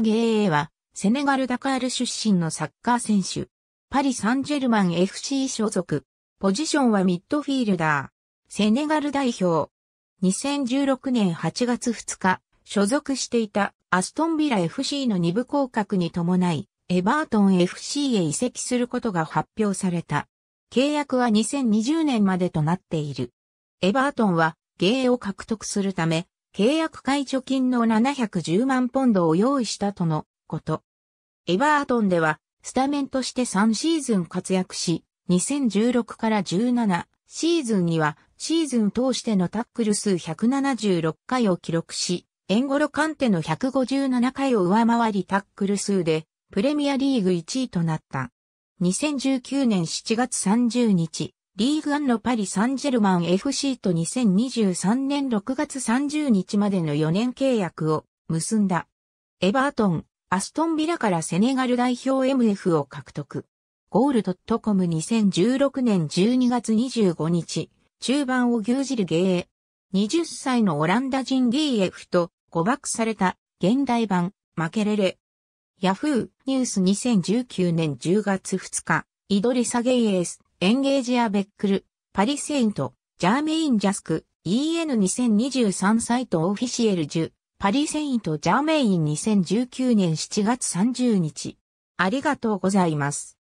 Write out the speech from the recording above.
ゲーは、セネガルダカール出身のサッカー選手。パリ・サンジェルマン FC 所属。ポジションはミッドフィールダー。セネガル代表。2016年8月2日、所属していたアストンビラ FC の二部降格に伴い、エバートン FC へ移籍することが発表された。契約は2020年までとなっている。エバートンは、ゲーを獲得するため、契約解除金の710万ポンドを用意したとのこと。エバートンでは、スタメンとして3シーズン活躍し、2016から17シーズンには、シーズン通してのタックル数176回を記録し、エンゴロカンテの157回を上回りタックル数で、プレミアリーグ1位となった。2019年7月30日、リーグアンのパリ・サンジェルマン FC と2023年6月30日までの4年契約を結んだ。エバートン、アストンビラからセネガル代表 MF を獲得。ゴールドットコム2016年12月25日、中盤を牛耳るゲー。20歳のオランダ人 DF と誤爆された現代版マケレレ。ヤフーニュース2019年10月2日、イドリサゲイエースエンゲージア・ベックル、パリ・セイント、ジャーメイン・ジャスク、EN2023 サイトオフィシエル10、パリ・セイント・ジャーメイン2019年7月30日。ありがとうございます。